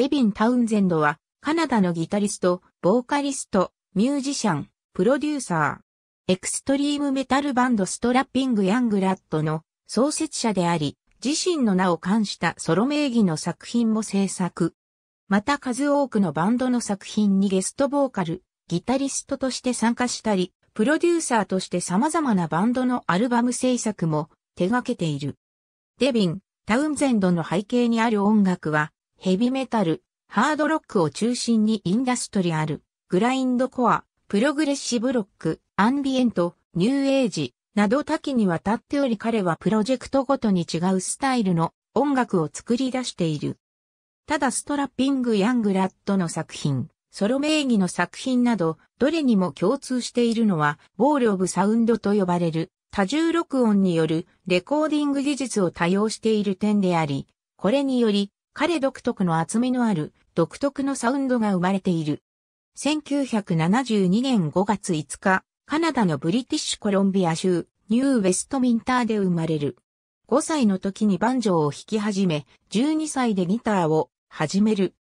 デビン・タウンゼンドは、カナダのギタリスト、ボーカリスト、ミュージシャン、プロデューサー、エクストリームメタルバンドストラッピング・ヤングラッドの創設者であり、自身の名を冠したソロ名義の作品も制作。また数多くのバンドの作品にゲストボーカル、ギタリストとして参加したり、プロデューサーとして様々なバンドのアルバム制作も手掛けている。デビン、タウンゼンドの背景にある音楽は、ヘビメタル、ハードロックを中心にインダストリアル、グラインドコア、プログレッシブロック、アンビエント、ニューエイジ、など多岐にわたっており彼はプロジェクトごとに違うスタイルの音楽を作り出している。ただストラッピング・ヤングラッドの作品、ソロ名義の作品など、どれにも共通しているのは、ボール・オブ・サウンドと呼ばれる、多重録音によるレコーディング技術を多用している点であり、これにより、彼独特の厚みのある独特のサウンドが生まれている。1972年5月5日、カナダのブリティッシュコロンビア州、ニューウェストミンターで生まれる。5歳の時にバンジョーを弾き始め、12歳でギターを始める。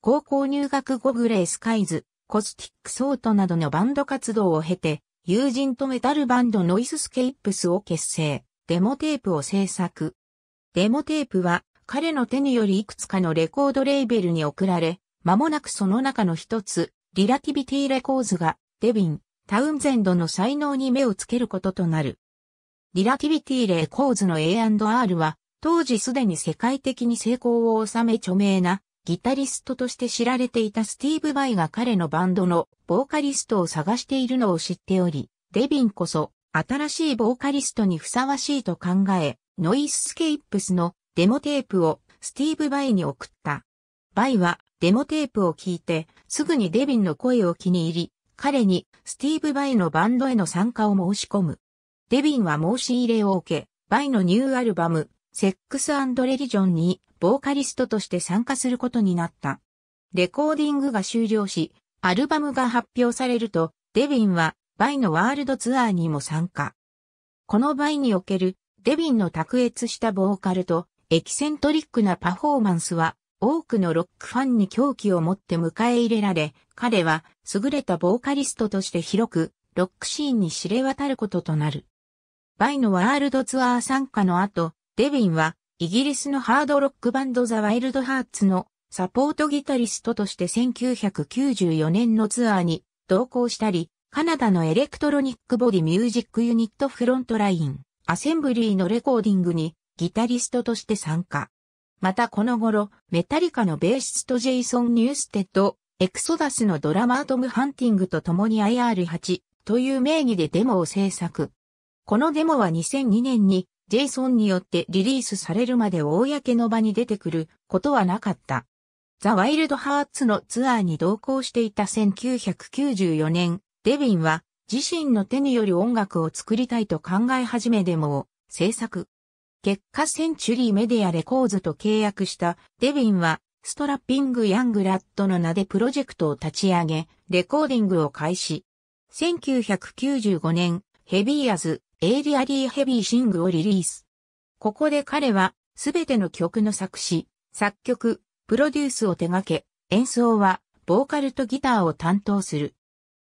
高校入学後グレースカイズ、コスティックソートなどのバンド活動を経て、友人とメタルバンドノイズスケイプスを結成、デモテープを制作。デモテープは彼の手によりいくつかのレコードレーベルに送られ、間もなくその中の一つ、リラティビティレコーズが、デビン、タウンゼンドの才能に目をつけることとなる。リラティビティレコーズの A&R は、当時すでに世界的に成功を収め著名なギタリストとして知られていたスティーブ・バイが彼のバンドのボーカリストを探しているのを知っており、デビンこそ新しいボーカリストにふさわしいと考え、ノイススケイプスのデモテープをスティーブ・バイに送った。バイはデモテープを聞いてすぐにデビンの声を気に入り、彼にスティーブ・バイのバンドへの参加を申し込む。デビンは申し入れを受け、バイのニューアルバム、セックスレリジョンにボーカリストとして参加することになった。レコーディングが終了し、アルバムが発表されると、デビンはバイのワールドツアーにも参加。このバイにおけるデビンの卓越したボーカルとエキセントリックなパフォーマンスは多くのロックファンに狂気を持って迎え入れられ、彼は優れたボーカリストとして広くロックシーンに知れ渡ることとなる。バイのワールドツアー参加の後、デビンはイギリスのハードロックバンドザ・ワイルド・ハーツのサポートギタリストとして1994年のツアーに同行したり、カナダのエレクトロニックボディミュージックユニットフロントライン、アセンブリーのレコーディングにギタリストとして参加。またこの頃、メタリカのベーシストジェイソン・ニューステッド、エクソダスのドラマートム・ハンティングと共に IR8 という名義でデモを制作。このデモは2002年にジェイソンによってリリースされるまで公の場に出てくることはなかった。ザ・ワイルド・ハーツのツアーに同行していた1994年、デビンは自身の手による音楽を作りたいと考え始めデモを制作。月下センチュリーメディアレコーズと契約したデビンはストラッピング・ヤング・ラットの名でプロジェクトを立ち上げ、レコーディングを開始。1995年、ヘビーアズ、エイリアリー・ヘビー・シングをリリース。ここで彼は、すべての曲の作詞、作曲、プロデュースを手掛け、演奏は、ボーカルとギターを担当する。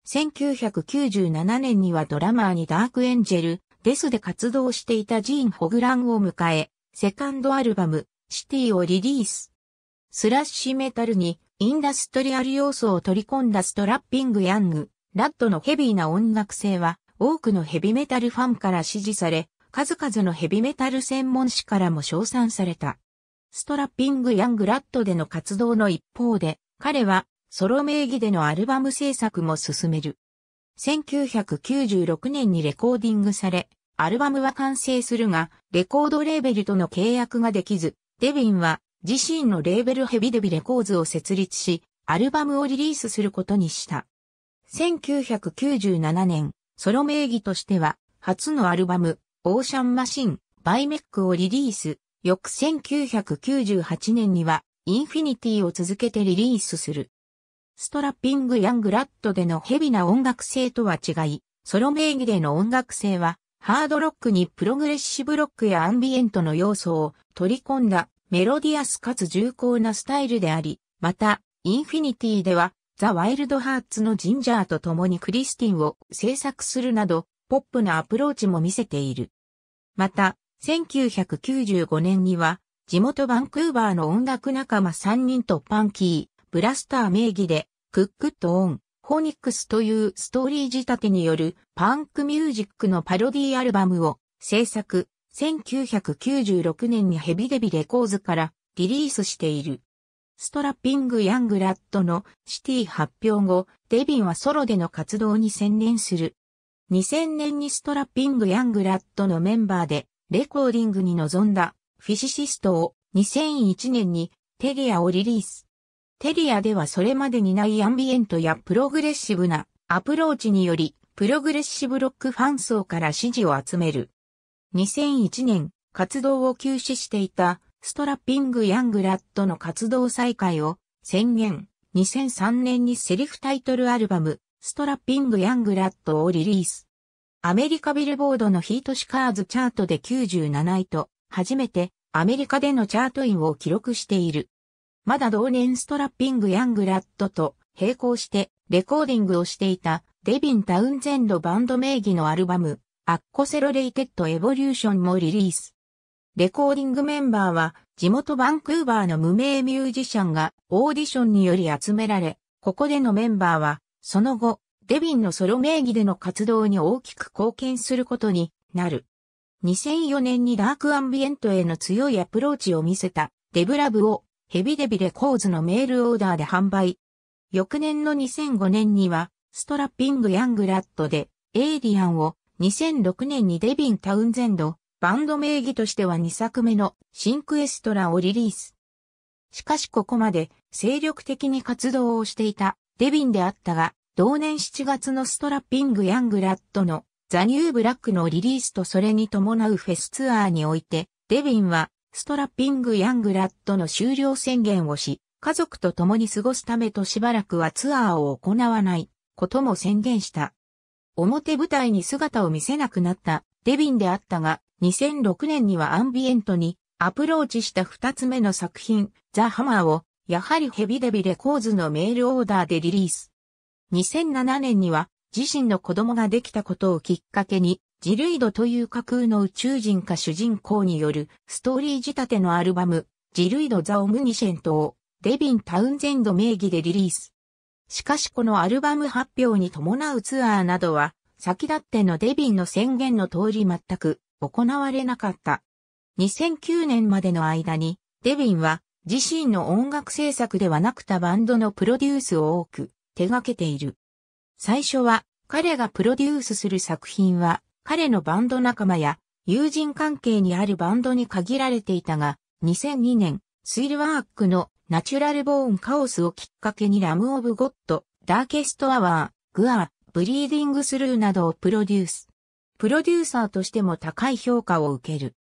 1997年にはドラマーにダークエンジェル、デスで活動していたジーン・ホグランを迎え、セカンドアルバム、シティをリリース。スラッシュメタルにインダストリアル要素を取り込んだストラッピング・ヤング、ラッドのヘビーな音楽性は多くのヘビメタルファンから支持され、数々のヘビメタル専門誌からも称賛された。ストラッピング・ヤング・ラッドでの活動の一方で、彼はソロ名義でのアルバム制作も進める。1996年にレコーディングされ、アルバムは完成するが、レコードレーベルとの契約ができず、デビンは自身のレーベルヘビデビレコーズを設立し、アルバムをリリースすることにした。1997年、ソロ名義としては、初のアルバム、オーシャンマシン、バイメックをリリース、翌1998年には、インフィニティを続けてリリースする。ストラッピング・ヤング・ラッドでのヘビな音楽性とは違い、ソロ名義での音楽性は、ハードロックにプログレッシブロックやアンビエントの要素を取り込んだメロディアスかつ重厚なスタイルであり、また、インフィニティでは、ザ・ワイルド・ハーツのジンジャーと共にクリスティンを制作するなど、ポップなアプローチも見せている。また、1995年には、地元バンクーバーの音楽仲間3人とパンキー、ブラスター名義で、クックットオン、ホニックスというストーリー仕立てによるパンクミュージックのパロディアルバムを制作、1996年にヘビデビレコーズからリリースしている。ストラッピング・ヤング・ラットのシティ発表後、デビンはソロでの活動に専念する。2000年にストラッピング・ヤング・ラットのメンバーでレコーディングに臨んだフィシシストを2001年にテリアをリリース。テリアではそれまでにないアンビエントやプログレッシブなアプローチにより、プログレッシブロックファン層から支持を集める。2001年、活動を休止していたストラッピング・ヤングラッドの活動再開を宣言。2003年にセリフタイトルアルバム、ストラッピング・ヤングラッドをリリース。アメリカビルボードのヒートシカーズチャートで97位と、初めてアメリカでのチャートインを記録している。まだ同年ストラッピング・ヤングラッドと並行してレコーディングをしていたデビン・タウンゼンドバンド名義のアルバム、アッコセロレイテッド・エボリューションもリリース。レコーディングメンバーは地元バンクーバーの無名ミュージシャンがオーディションにより集められ、ここでのメンバーはその後、デビンのソロ名義での活動に大きく貢献することになる。2004年にダークアンビエントへの強いアプローチを見せたデブラブをヘビデビレコーズのメールオーダーで販売。翌年の2005年には、ストラッピング・ヤングラットで、エイリアンを、2006年にデビン・タウンゼンド、バンド名義としては2作目のシンクエストラをリリース。しかしここまで精力的に活動をしていたデビンであったが、同年7月のストラッピング・ヤングラッドのザ・ニュー・ブラックのリリースとそれに伴うフェスツアーにおいて、デビンはストラッピング・ヤングラッドの終了宣言をし、家族と共に過ごすためとしばらくはツアーを行わないことも宣言した。表舞台に姿を見せなくなったデビンであったが、2006年にはアンビエントにアプローチした二つ目の作品、ザ・ハマーを、やはりヘビデビレコーズのメールオーダーでリリース。2007年には自身の子供ができたことをきっかけにジルイドという架空の宇宙人か主人公によるストーリー仕立てのアルバム、ジルイド・ザ・オムニシェントをデビン・タウンゼンド名義でリリース。しかしこのアルバム発表に伴うツアーなどは、先立ってのデビンの宣言の通り全く行われなかった。2009年までの間に、デビンは自身の音楽制作ではなくたバンドのプロデュースを多く手掛けている。最初は彼がプロデュースする作品は彼のバンド仲間や友人関係にあるバンドに限られていたが、2002年、スイルワークのナチュラルボーンカオスをきっかけにラムオブゴッド、ダーケストアワー、グア、ブリーディングスルーなどをプロデュース。プロデューサーとしても高い評価を受ける。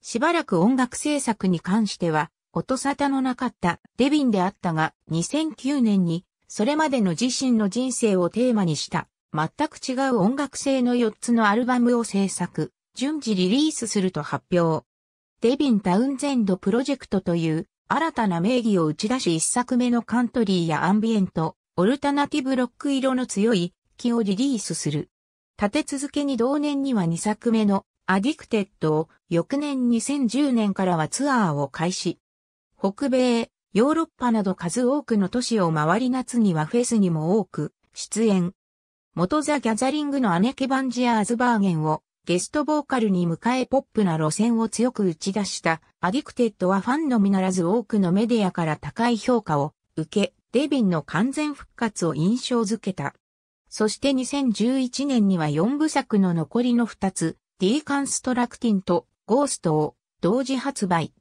しばらく音楽制作に関しては、音沙汰のなかったデビンであったが、2009年に、それまでの自身の人生をテーマにした全く違う音楽性の4つのアルバムを制作、順次リリースすると発表。デビン・タウンゼンド・プロジェクトという新たな名義を打ち出し1作目のカントリーやアンビエント、オルタナティブロック色の強い木をリリースする。立て続けに同年には2作目のアディクテッドを翌年2010年からはツアーを開始。北米、ヨーロッパなど数多くの都市を回り夏にはフェスにも多く出演、元ザ・ギャザリングのアネケ・バンジアーズバーゲンをゲストボーカルに迎えポップな路線を強く打ち出したアディクテッドはファンのみならず多くのメディアから高い評価を受け、デビンの完全復活を印象づけた。そして2011年には4部作の残りの2つ、ディーカンストラクティンとゴーストを同時発売。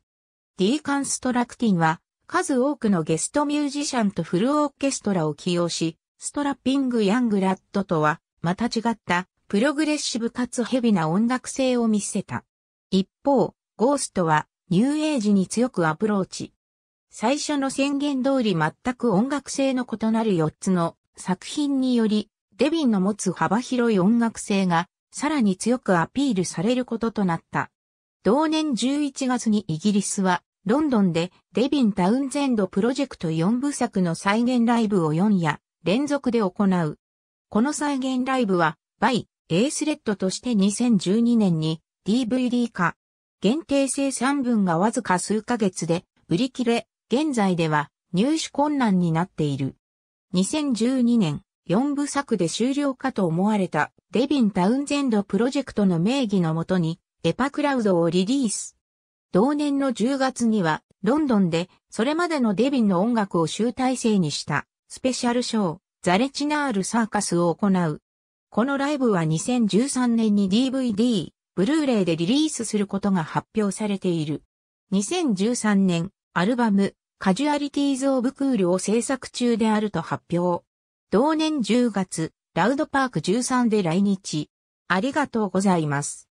ディーカンストラクティンは数多くのゲストミュージシャンとフルオーケストラを起用し、ストラッピング・ヤング・ラッドとは、また違った、プログレッシブかつヘビな音楽性を見せた。一方、ゴーストは、ニューエイジに強くアプローチ。最初の宣言通り全く音楽性の異なる4つの作品により、デビンの持つ幅広い音楽性が、さらに強くアピールされることとなった。同年11月にイギリスは、ロンドンでデビン・タウンゼンドプロジェクト4部作の再現ライブを4夜、連続で行う。この再現ライブは、バイ、エースレッドとして2012年に DVD 化。限定生産分がわずか数ヶ月で売り切れ、現在では入手困難になっている。2012年、4部作で終了かと思われたデビン・タウンゼンドプロジェクトの名義のもとにエパクラウドをリリース。同年の10月にはロンドンでそれまでのデビンの音楽を集大成にしたスペシャルショー、ザレチナールサーカスを行う。このライブは2013年に DVD、ブルーレイでリリースすることが発表されている。2013年、アルバム、カジュアリティーズ・オブ・クールを制作中であると発表。同年10月、ラウドパーク13で来日。ありがとうございます。